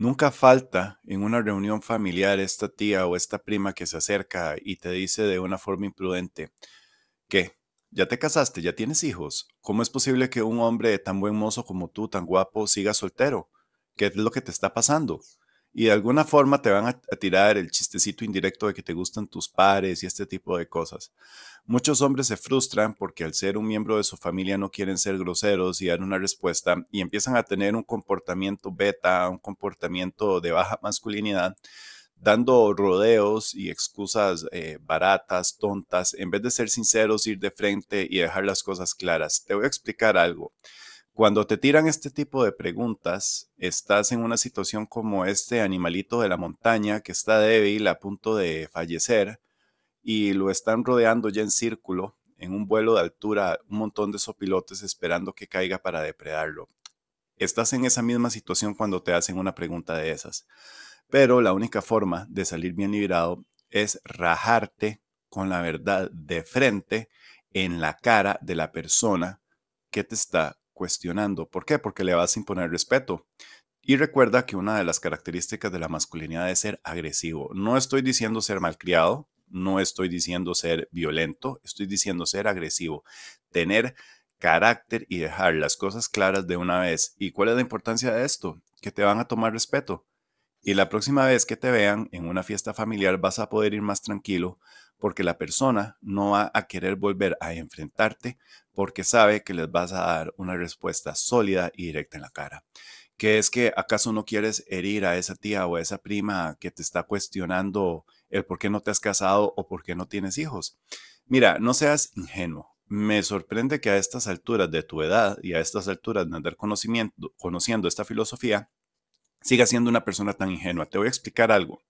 Nunca falta en una reunión familiar esta tía o esta prima que se acerca y te dice de una forma imprudente, que ¿Ya te casaste? ¿Ya tienes hijos? ¿Cómo es posible que un hombre tan buen mozo como tú, tan guapo, siga soltero? ¿Qué es lo que te está pasando? y de alguna forma te van a, tirar el chistecito indirecto de que te gustan tus pares y este tipo de cosas. Muchos hombres se frustran porque al ser un miembro de su familia no quieren ser groseros y dar una respuesta y empiezan a tener un comportamiento beta, un comportamiento de baja masculinidad, dando rodeos y excusas eh, baratas, tontas, en vez de ser sinceros, ir de frente y dejar las cosas claras. Te voy a explicar algo. Cuando te tiran este tipo de preguntas, estás en una situación como este animalito de la montaña que está débil a punto de fallecer y lo están rodeando ya en círculo, en un vuelo de altura, un montón de sopilotes esperando que caiga para depredarlo. Estás en esa misma situación cuando te hacen una pregunta de esas. Pero la única forma de salir bien librado es rajarte con la verdad de frente en la cara de la persona que te está cuestionando. ¿Por qué? Porque le vas a imponer respeto. Y recuerda que una de las características de la masculinidad es ser agresivo. No estoy diciendo ser malcriado, no estoy diciendo ser violento, estoy diciendo ser agresivo, tener carácter y dejar las cosas claras de una vez. ¿Y cuál es la importancia de esto? Que te van a tomar respeto. Y la próxima vez que te vean en una fiesta familiar vas a poder ir más tranquilo porque la persona no va a querer volver a enfrentarte porque sabe que les vas a dar una respuesta sólida y directa en la cara. Que es que acaso no quieres herir a esa tía o a esa prima que te está cuestionando el por qué no te has casado o por qué no tienes hijos. Mira, no seas ingenuo. Me sorprende que a estas alturas de tu edad y a estas alturas de andar conocimiento, conociendo esta filosofía, siga siendo una persona tan ingenua. Te voy a explicar algo.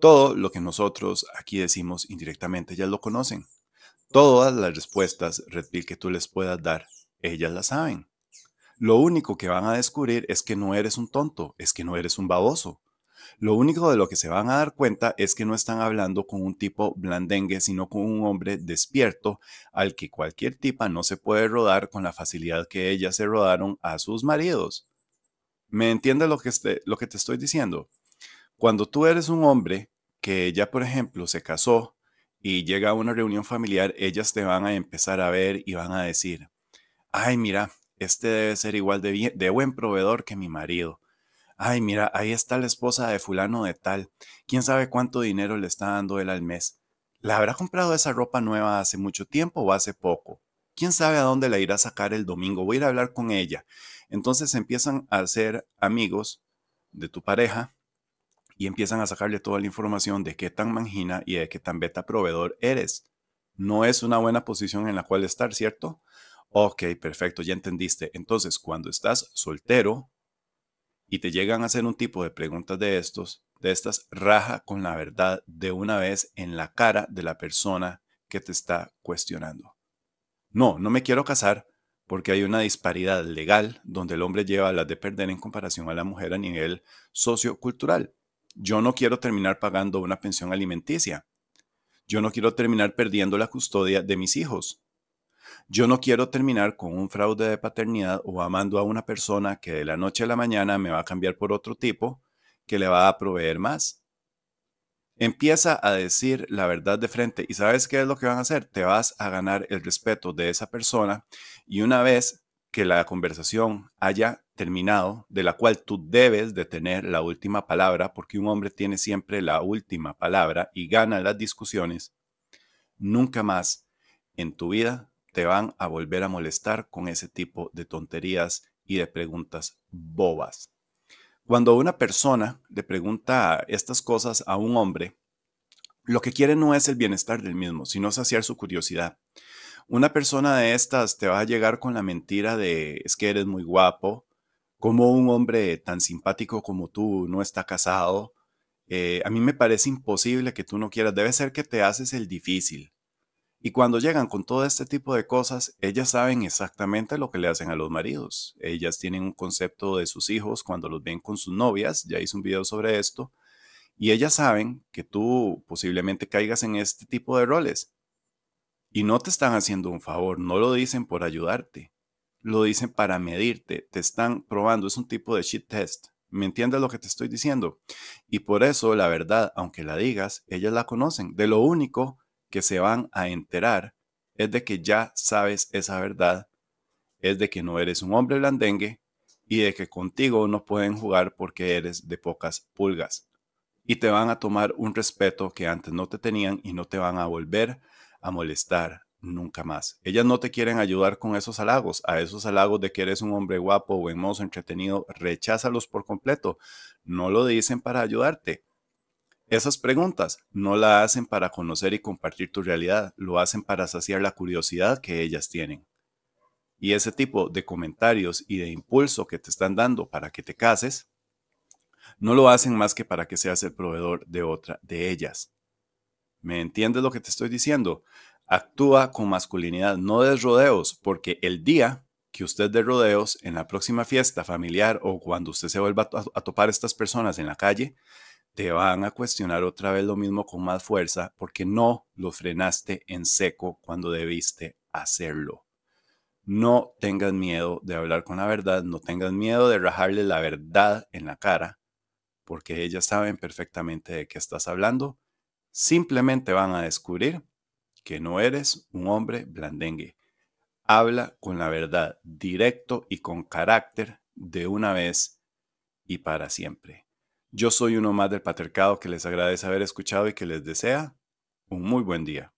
Todo lo que nosotros aquí decimos indirectamente, ellas lo conocen. Todas las respuestas, Red Pill, que tú les puedas dar, ellas las saben. Lo único que van a descubrir es que no eres un tonto, es que no eres un baboso. Lo único de lo que se van a dar cuenta es que no están hablando con un tipo blandengue, sino con un hombre despierto al que cualquier tipa no se puede rodar con la facilidad que ellas se rodaron a sus maridos. ¿Me entiendes lo que, este, lo que te estoy diciendo? Cuando tú eres un hombre que ya, por ejemplo, se casó y llega a una reunión familiar, ellas te van a empezar a ver y van a decir, ay, mira, este debe ser igual de, de buen proveedor que mi marido. Ay, mira, ahí está la esposa de fulano de tal. ¿Quién sabe cuánto dinero le está dando él al mes? ¿La habrá comprado esa ropa nueva hace mucho tiempo o hace poco? quién sabe a dónde la irá a sacar el domingo, voy a ir a hablar con ella. Entonces empiezan a ser amigos de tu pareja y empiezan a sacarle toda la información de qué tan mangina y de qué tan beta proveedor eres. No es una buena posición en la cual estar, ¿cierto? Ok, perfecto, ya entendiste. Entonces, cuando estás soltero y te llegan a hacer un tipo de preguntas de estos, de estas, raja con la verdad de una vez en la cara de la persona que te está cuestionando no, no me quiero casar porque hay una disparidad legal donde el hombre lleva las de perder en comparación a la mujer a nivel sociocultural. Yo no quiero terminar pagando una pensión alimenticia. Yo no quiero terminar perdiendo la custodia de mis hijos. Yo no quiero terminar con un fraude de paternidad o amando a una persona que de la noche a la mañana me va a cambiar por otro tipo que le va a proveer más. Empieza a decir la verdad de frente y sabes qué es lo que van a hacer. Te vas a ganar el respeto de esa persona y una vez que la conversación haya terminado, de la cual tú debes de tener la última palabra, porque un hombre tiene siempre la última palabra y gana las discusiones, nunca más en tu vida te van a volver a molestar con ese tipo de tonterías y de preguntas bobas. Cuando una persona le pregunta estas cosas a un hombre, lo que quiere no es el bienestar del mismo, sino saciar su curiosidad. Una persona de estas te va a llegar con la mentira de es que eres muy guapo, como un hombre tan simpático como tú no está casado. Eh, a mí me parece imposible que tú no quieras, debe ser que te haces el difícil. Y cuando llegan con todo este tipo de cosas, ellas saben exactamente lo que le hacen a los maridos. Ellas tienen un concepto de sus hijos cuando los ven con sus novias, ya hice un video sobre esto, y ellas saben que tú posiblemente caigas en este tipo de roles. Y no te están haciendo un favor, no lo dicen por ayudarte, lo dicen para medirte, te están probando, es un tipo de shit test. ¿Me entiendes lo que te estoy diciendo? Y por eso, la verdad, aunque la digas, ellas la conocen. De lo único que se van a enterar es de que ya sabes esa verdad, es de que no eres un hombre blandengue y de que contigo no pueden jugar porque eres de pocas pulgas y te van a tomar un respeto que antes no te tenían y no te van a volver a molestar nunca más. Ellas no te quieren ayudar con esos halagos, a esos halagos de que eres un hombre guapo, buen mozo, entretenido, recházalos por completo. No lo dicen para ayudarte. Esas preguntas no la hacen para conocer y compartir tu realidad, lo hacen para saciar la curiosidad que ellas tienen. Y ese tipo de comentarios y de impulso que te están dando para que te cases no lo hacen más que para que seas el proveedor de otra de ellas. ¿Me entiendes lo que te estoy diciendo? Actúa con masculinidad, no des rodeos, porque el día que usted des rodeos en la próxima fiesta familiar o cuando usted se vuelva a topar a estas personas en la calle, te van a cuestionar otra vez lo mismo con más fuerza porque no lo frenaste en seco cuando debiste hacerlo. No tengas miedo de hablar con la verdad, no tengas miedo de rajarle la verdad en la cara porque ellas saben perfectamente de qué estás hablando. Simplemente van a descubrir que no eres un hombre blandengue. Habla con la verdad, directo y con carácter de una vez y para siempre. Yo soy uno más del patriarcado que les agradece haber escuchado y que les desea un muy buen día.